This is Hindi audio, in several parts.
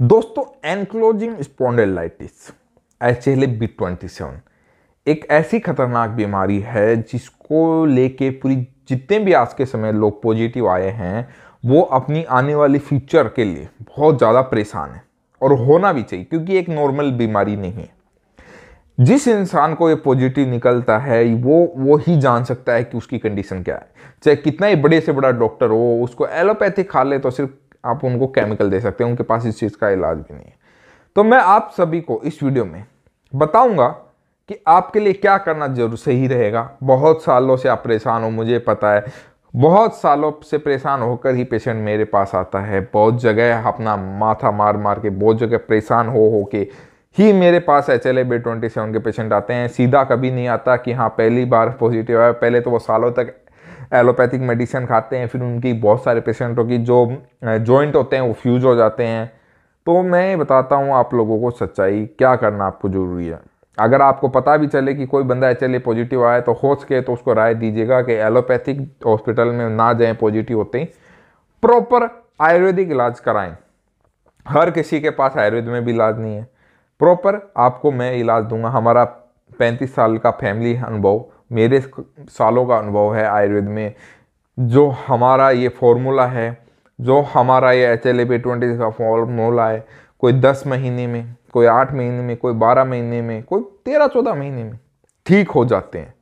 दोस्तों ankylosing spondylitis H L B twenty seven एक ऐसी खतरनाक बीमारी है जिसको लेके पूरी जितने भी आज के समय लोग पॉजिटिव आए हैं वो अपनी आने वाली फ्यूचर के लिए बहुत ज़्यादा परेशान है और होना भी चाहिए क्योंकि एक नॉर्मल बीमारी नहीं है जिस इंसान को ये पॉजिटिव निकलता है वो वो ही जान सकता है कि उसकी कंडीशन क्या है चाहे कितना ही बड़े से बड़ा डॉक्टर हो उसको एलोपैथी खा ले तो सिर्फ आप उनको केमिकल दे सकते हैं उनके पास इस चीज़ का इलाज भी नहीं है तो मैं आप सभी को इस वीडियो में बताऊंगा कि आपके लिए क्या करना जरूर सही रहेगा बहुत सालों से आप परेशान हो मुझे पता है बहुत सालों से परेशान होकर ही पेशेंट मेरे पास आता है बहुत जगह अपना माथा मार मार के बहुत जगह परेशान हो हो के ही मेरे पास H L B twenty seven के पेशेंट आते हैं सीधा कभी नहीं आता कि हाँ पहली बार पॉजिटिव आया पहले तो वो सालों तक एलोपैथिक मेडिसिन खाते हैं फिर उनकी बहुत सारे पेशेंटों की जो जॉइंट होते हैं वो फ्यूज हो जाते हैं तो मैं बताता हूँ आप लोगों को सच्चाई क्या करना आपको ज़रूरी है अगर आपको पता भी चले कि कोई बंदा एच पॉजिटिव आया तो हो सके तो उसको राय दीजिएगा कि एलोपैथिक हॉस्पिटल में ना जाए पॉजिटिव होते ही प्रॉपर आयुर्वेदिक इलाज कराएं हर किसी के पास आयुर्वेद में भी इलाज नहीं है प्रॉपर आपको मैं इलाज दूंगा हमारा पैंतीस साल का फैमिली अनुभव मेरे सालों का अनुभव है आयुर्वेद में जो हमारा ये फॉर्मूला है जो हमारा ये H L A P twenty का फॉर्मूला है कोई दस महीने में कोई आठ महीने में कोई बारह महीने में कोई तेरह चौदह महीने में ठीक हो जाते हैं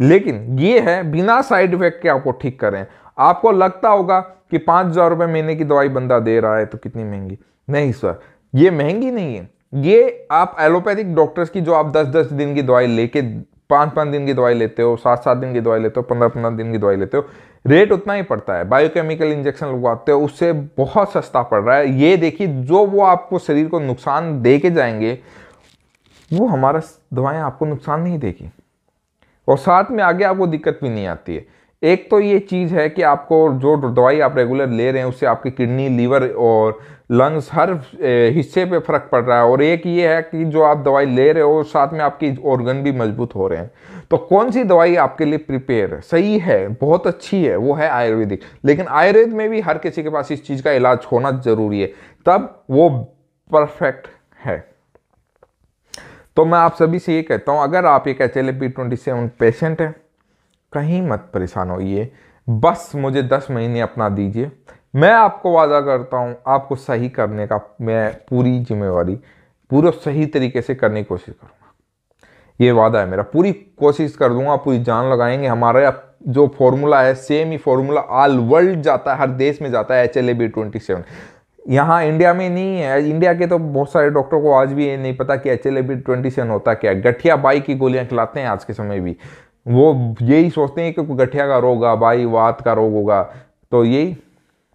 लेकिन ये है बिना साइड इफेक्ट के आपको ठीक करें आपको लगता होगा कि पाँच हज़ार रुपये महीने की दवाई बंदा दे रहा है तो कितनी महंगी नहीं सर ये महंगी नहीं है ये आप एलोपैथिक डॉक्टर्स की जो आप 10-10 दिन की दवाई लेके पाँच पाँच दिन की दवाई लेते हो सात सात दिन की दवाई लेते हो पंद्रह पंद्रह दिन की दवाई लेते हो रेट उतना ही पड़ता है बायोकेमिकल इंजेक्शन लगवाते हो उससे बहुत सस्ता पड़ रहा है ये देखिए जो वो आपको शरीर को नुकसान दे के जाएंगे वो हमारा दवाएं आपको नुकसान नहीं देगी और साथ में आगे आपको दिक्कत भी नहीं आती है एक तो ये चीज़ है कि आपको जो दवाई आप रेगुलर ले रहे हैं उससे आपकी किडनी लीवर और लंग्स हर हिस्से पे फ़र्क पड़ रहा है और एक ये है कि जो आप दवाई ले रहे हो साथ में आपकी ऑर्गन भी मजबूत हो रहे हैं तो कौन सी दवाई आपके लिए प्रिपेयर सही है बहुत अच्छी है वो है आयुर्वेदिक लेकिन आयुर्वेद में भी हर किसी के पास इस चीज़ का इलाज होना ज़रूरी है तब वो परफेक्ट है तो मैं आप सभी से ये कहता हूँ अगर आप एक एच एल पेशेंट हैं कहीं मत परेशान होइए बस मुझे दस महीने अपना दीजिए मैं आपको वादा करता हूँ आपको सही करने का मैं पूरी जिम्मेवारी पूरा सही तरीके से करने की कोशिश करूँगा ये वादा है मेरा पूरी कोशिश कर दूँगा पूरी जान लगाएंगे हमारा जो फॉर्मूला है सेम ही फॉर्मूला ऑल वर्ल्ड जाता है हर देश में जाता है H L A B twenty seven यहाँ इंडिया में नहीं है इंडिया के तो बहुत सारे डॉक्टर को आज भी ये नहीं पता कि H L A B twenty seven होता क्या है गठिया बाई की गोलियाँ खिलाते हैं आज के समय भी वो यही सोचते हैं कि गठिया का रोग होगा भाई वात का रोग होगा तो यही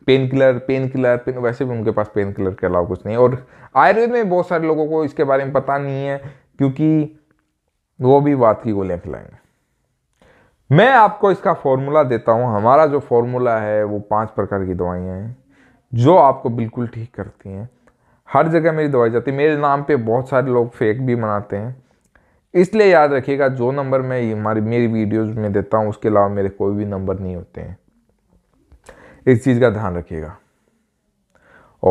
pain killer pain killer pain वैसे भी उनके पास पेन किलर के अलावा कुछ नहीं और आयुर्वेद में बहुत सारे लोगों को इसके बारे में पता नहीं है क्योंकि वो भी वात की गोलियाँ खिलाएंगे मैं आपको इसका फॉर्मूला देता हूँ हमारा जो फॉर्मूला है वो पांच प्रकार की दवाइयाँ हैं जो आपको बिल्कुल ठीक करती हैं हर जगह मेरी दवाई जाती है मेरे नाम पे बहुत सारे लोग फेक भी मनाते हैं इसलिए याद रखिएगा जो नंबर मैं हमारी मेरी वीडियोस में देता हूँ उसके अलावा मेरे कोई भी नंबर नहीं होते हैं इस चीज़ का ध्यान रखिएगा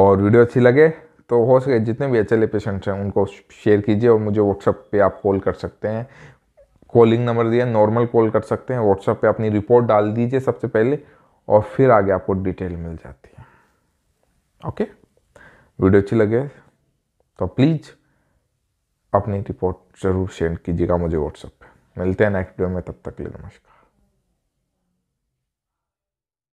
और वीडियो अच्छी लगे तो हो सके जितने भी एच पेशेंट्स हैं उनको शेयर कीजिए और मुझे व्हाट्सअप पे आप कॉल कर सकते हैं कॉलिंग नंबर दिया नॉर्मल कॉल कर सकते हैं व्हाट्सअप पे अपनी रिपोर्ट डाल दीजिए सबसे पहले और फिर आगे आपको डिटेल मिल जाती है ओके वीडियो अच्छी लगे तो प्लीज़ अपनी रिपोर्ट ज़रूर शेयर कीजिएगा मुझे व्हाट्सएप पे मिलते हैं नेक्स्ट वीडियो में तब तक के लिए नमस्कार